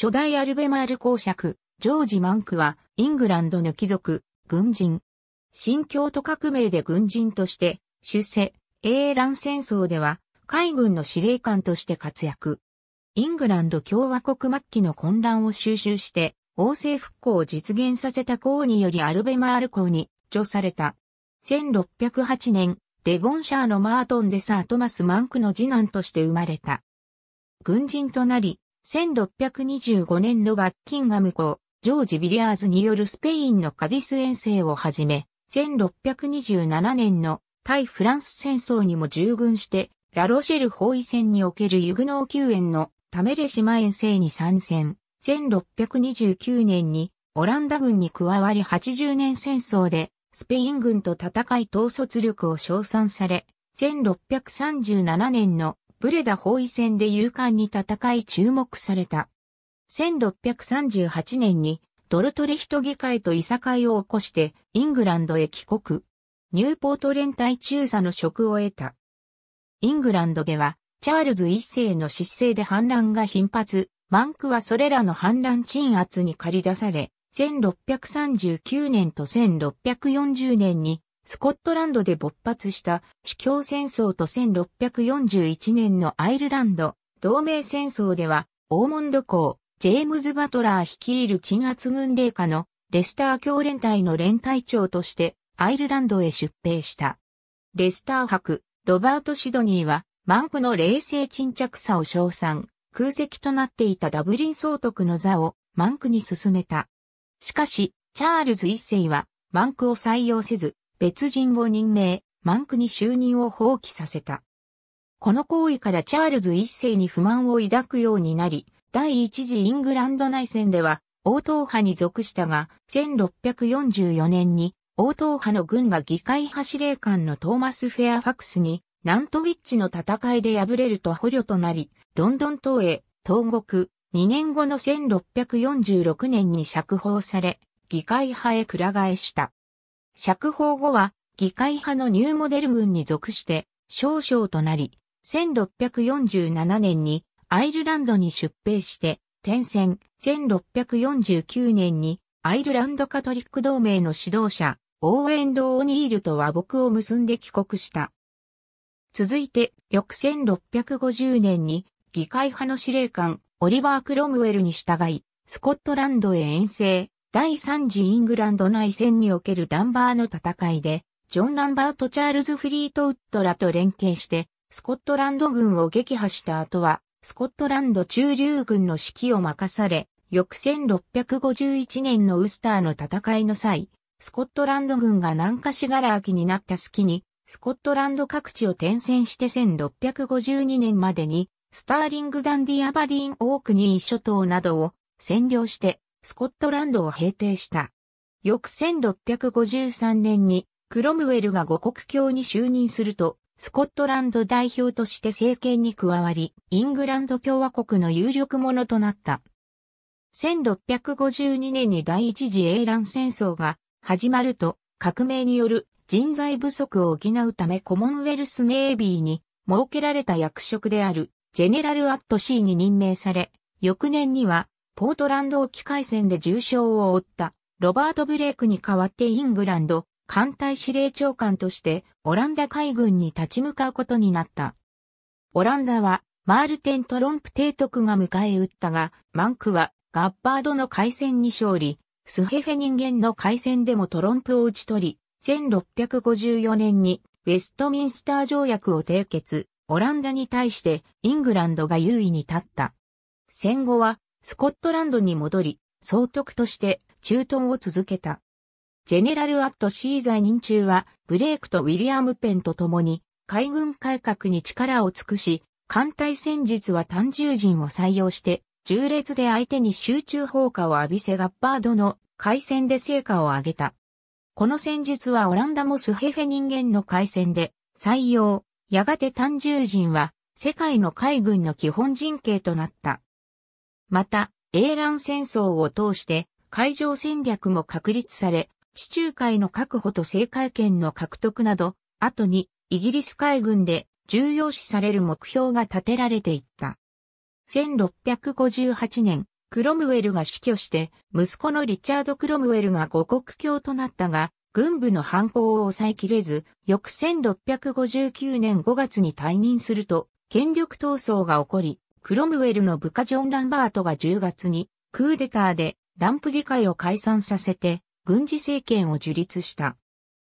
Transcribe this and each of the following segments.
初代アルベマール公爵、ジョージ・マンクは、イングランドの貴族、軍人。新京都革命で軍人として、出世、英蘭戦争では、海軍の司令官として活躍。イングランド共和国末期の混乱を収集して、王政復興を実現させた功によりアルベマール公に、除された。1608年、デボンシャーのマートンでサートマス・マンクの次男として生まれた。軍人となり、1625年のバッキンガム公、ジョージ・ビリアーズによるスペインのカディス遠征をはじめ、1627年の対フランス戦争にも従軍して、ラロシェル包囲戦におけるユグノー救援のタメレ島遠征に参戦。1629年にオランダ軍に加わり80年戦争でスペイン軍と戦い統率力を称賛され、1637年のブレダ包囲戦で勇敢に戦い注目された。1638年にドルトレヒト議会と異さかを起こしてイングランドへ帰国。ニューポート連隊中佐の職を得た。イングランドではチャールズ一世の失勢で反乱が頻発、マンクはそれらの反乱鎮圧に駆り出され、1639年と1640年にスコットランドで勃発した主教戦争と1641年のアイルランド同盟戦争では、オーモンド公、ジェームズ・バトラー率いる鎮圧軍令下のレスター教連隊の連隊長としてアイルランドへ出兵した。レスター伯、ロバート・シドニーは、マンクの冷静沈着さを称賛、空席となっていたダブリン総督の座をマンクに進めた。しかし、チャールズ一世は、マンクを採用せず、別人を任命、マンクに就任を放棄させた。この行為からチャールズ一世に不満を抱くようになり、第一次イングランド内戦では、王党派に属したが、1644年に、王党派の軍が議会派司令官のトーマス・フェアファクスに、ナントウィッチの戦いで敗れると捕虜となり、ロンドン島へ、東国、2年後の1646年に釈放され、議会派へく返替えした。釈放後は議会派のニューモデル軍に属して少将となり、1647年にアイルランドに出兵して転戦、1649年にアイルランドカトリック同盟の指導者、オーエンド・オニールと和睦を結んで帰国した。続いて、翌1650年に議会派の司令官、オリバー・クロムウェルに従い、スコットランドへ遠征、第3次イングランド内戦におけるダンバーの戦いで、ジョン・ランバート・チャールズ・フリートウッドらと連携して、スコットランド軍を撃破した後は、スコットランド中流軍の指揮を任され、翌1651年のウスターの戦いの際、スコットランド軍が南下しがら空きになった隙に、スコットランド各地を転戦して1652年までに、スターリングダンディアバディーン・オークニー諸島などを占領して、スコットランドを平定した。翌1653年にクロムウェルが五国教に就任すると、スコットランド代表として政権に加わり、イングランド共和国の有力者となった。1652年に第一次英乱戦争が始まると、革命による人材不足を補うためコモンウェルスネイビーに設けられた役職であるジェネラル・アット・シーに任命され、翌年にはポートランド沖海戦で重傷を負ったロバート・ブレイクに代わってイングランド艦隊司令長官としてオランダ海軍に立ち向かうことになった。オランダはマールテン・トロンプ提督が迎え撃ったが、マンクはガッバードの海戦に勝利、スヘフェ人間の海戦でもトロンプを打ち取り、1654年にウェストミンスター条約を締結、オランダに対してイングランドが優位に立った。戦後はスコットランドに戻り、総督として駐屯を続けた。ジェネラル・アット・シー在任中は、ブレイクとウィリアム・ペンと共に、海軍改革に力を尽くし、艦隊戦術は単獣人を採用して、重列で相手に集中砲火を浴びせガッバードの海戦で成果を上げた。この戦術はオランダもスヘフェ人間の海戦で採用、やがて単獣人は世界の海軍の基本陣形となった。また、英乱戦争を通して海上戦略も確立され、地中海の確保と制海権の獲得など、後にイギリス海軍で重要視される目標が立てられていった。1658年、クロムウェルが死去して、息子のリチャード・クロムウェルが五国教となったが、軍部の反抗を抑えきれず、翌1659年5月に退任すると、権力闘争が起こり、クロムウェルの部下ジョン・ランバートが10月にクーデターでランプ議会を解散させて軍事政権を樹立した。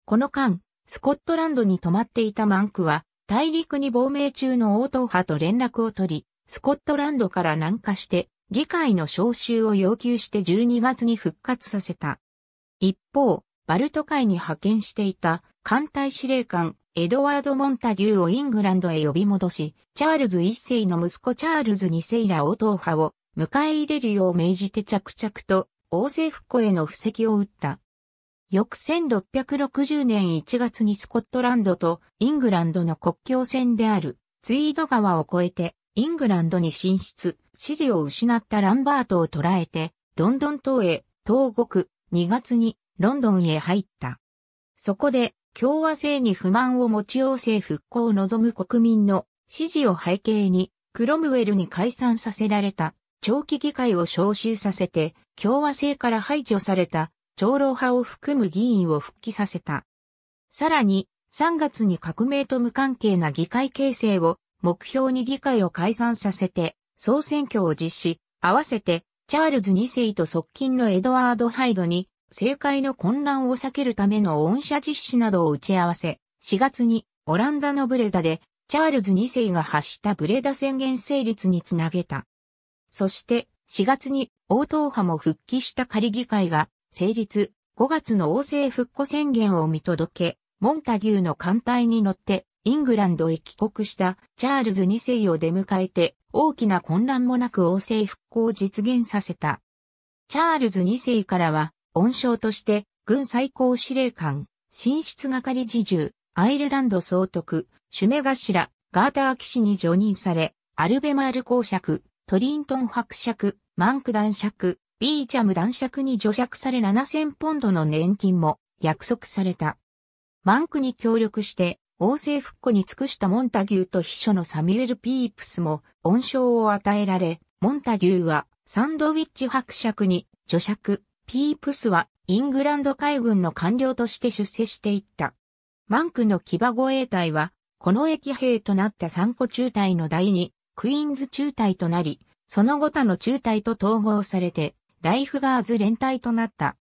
この間、スコットランドに泊まっていたマンクは大陸に亡命中の応答派と連絡を取り、スコットランドから南下して議会の招集を要求して12月に復活させた。一方、バルト海に派遣していた艦隊司令官エドワード・モンタギューをイングランドへ呼び戻し、チャールズ1世の息子チャールズ2世ら王党派を迎え入れるよう命じて着々と王政復興への布石を打った。翌1660年1月にスコットランドとイングランドの国境線であるツイード川を越えてイングランドに進出、支持を失ったランバートを捕らえてロンドン島へ東国2月にロンドンへ入った。そこで共和制に不満を持ち王政復興を望む国民の支持を背景に、クロムウェルに解散させられた長期議会を招集させて、共和制から排除された長老派を含む議員を復帰させた。さらに、3月に革命と無関係な議会形成を目標に議会を解散させて、総選挙を実施、合わせて、チャールズ2世と側近のエドワード・ハイドに政界の混乱を避けるための恩赦実施などを打ち合わせ、4月にオランダのブレダでチャールズ2世が発したブレダ宣言成立につなげた。そして4月に王党派も復帰した仮議会が成立、5月の王政復古宣言を見届け、モンタギューの艦隊に乗ってイングランドへ帰国したチャールズ2世を出迎えて大きな混乱もなく王政復興を実現させた。チャールズ2世からは恩賞として、軍最高司令官、進出係侍従、アイルランド総督、シュメガシラ、ガーター騎士に除任され、アルベマール公爵、トリントン伯爵、マンク男爵、ビーチャム男爵に除爵され7000ポンドの年金も約束された。マンクに協力して、王政復古に尽くしたモンタギューと秘書のサミュエル・ピープスも恩賞を与えられ、モンタギューはサンドウィッチ伯爵に除爵、ピープスはイングランド海軍の官僚として出世していった。マンクの騎馬護衛隊は、この駅兵となった三個中隊の第二、クイーンズ中隊となり、その後他の中隊と統合されて、ライフガーズ連隊となった。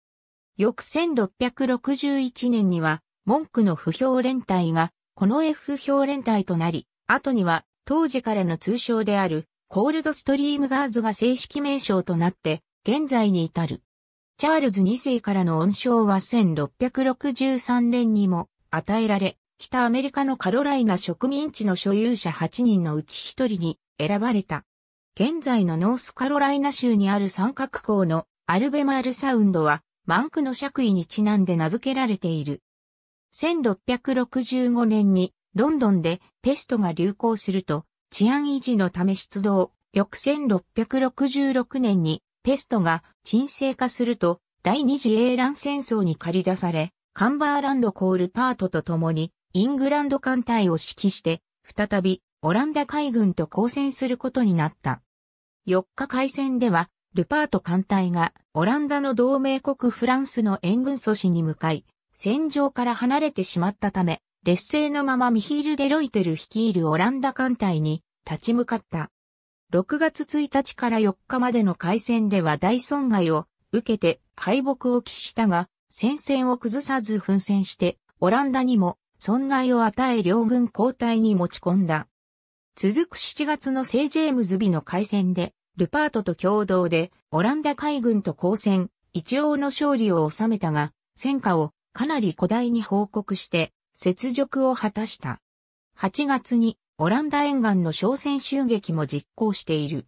翌1661年には、文句の不評連隊が、この F 評連隊となり、後には、当時からの通称である、コールドストリームガーズが正式名称となって、現在に至る。チャールズ2世からの恩賞は1663年にも与えられ、北アメリカのカロライナ植民地の所有者8人のうち1人に選ばれた。現在のノースカロライナ州にある三角港のアルベマールサウンドはマンクの爵位にちなんで名付けられている。1665年にロンドンでペストが流行すると治安維持のため出動、翌1666年にペストが沈静化すると、第二次英蘭戦争に駆り出され、カンバーランドコールパートと共に、イングランド艦隊を指揮して、再び、オランダ海軍と交戦することになった。4日海戦では、ルパート艦隊が、オランダの同盟国フランスの援軍阻止に向かい、戦場から離れてしまったため、劣勢のままミヒール・デロイテル率いるオランダ艦隊に立ち向かった。6月1日から4日までの海戦では大損害を受けて敗北を喫したが、戦線を崩さず奮戦して、オランダにも損害を与え両軍交代に持ち込んだ。続く7月の聖ジェームズビの海戦で、ルパートと共同でオランダ海軍と交戦、一応の勝利を収めたが、戦果をかなり古代に報告して、雪辱を果たした。8月にオランダ沿岸の商船襲撃も実行している。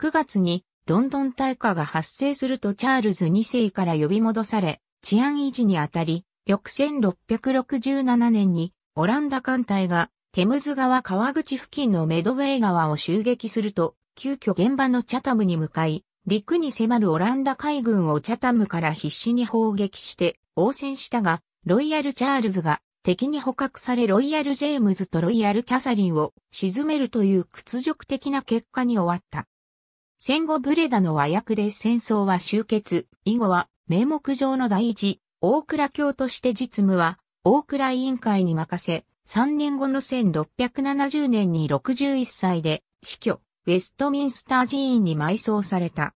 9月にロンドン大火が発生するとチャールズ2世から呼び戻され、治安維持にあたり、翌1667年にオランダ艦隊がテムズ川川口付近のメドウェイ川を襲撃すると、急遽現場のチャタムに向かい、陸に迫るオランダ海軍をチャタムから必死に砲撃して応戦したが、ロイヤル・チャールズが敵に捕獲されロイヤル・ジェームズとロイヤル・キャサリンを沈めるという屈辱的な結果に終わった。戦後ブレダの和訳で戦争は終結、以後は名目上の第一、大倉教として実務は大倉委員会に任せ、3年後の1670年に61歳で死去、ウェストミンスター寺院に埋葬された。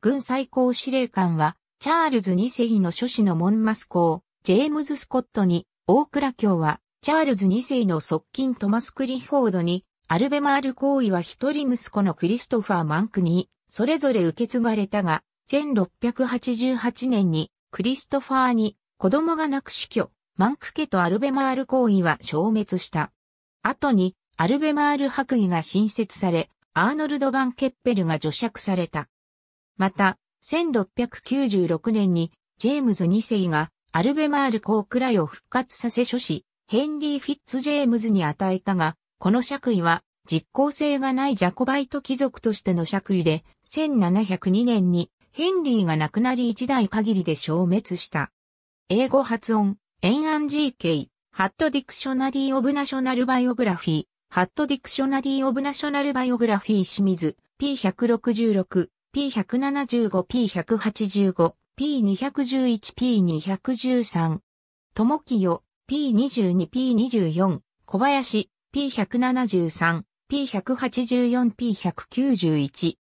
軍最高司令官は、チャールズ2世の諸子のモンマス校、ジェームズ・スコットに大倉卿は、チャールズ2世の側近トマス・クリフォードに、アルベマール行為は一人息子のクリストファー・マンクに、それぞれ受け継がれたが、1688年に、クリストファーに、子供が亡く死去、マンク家とアルベマール行為は消滅した。後に、アルベマール白衣が新設され、アーノルド・バン・ケッペルが除釈された。また、1696年に、ジェームズ2世がアルベマール公くらいを復活させ諸し、ヘンリー・フィッツ・ジェームズに与えたが、この爵位は実効性がないジャコバイト貴族としての爵位で、1702年にヘンリーが亡くなり一代限りで消滅した。英語発音、エンン・アジー・ケイ、ハットディクショナリー・オブ・ナショナル・バイオグラフィー、ハットディクショナリー・オブ・ナショナル・バイオグラフィー清水、P166、P175、P185、P211P213、ともきよ、P22P24、小林、P173、P184、P191、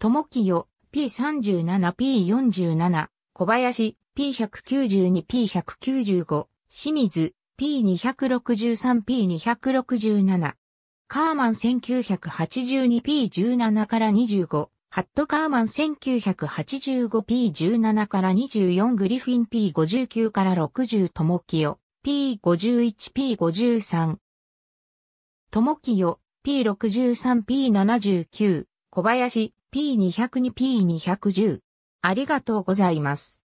ともきよ、P37、P47、小林、P192、P195、清水、P263、P267、カーマン 1982P17 から25、ハット・カーマン 1985P17 から24グリフィン P59 から60トモキヨ P51P53 トモキヨ P63P79 小林 P202P210 ありがとうございます。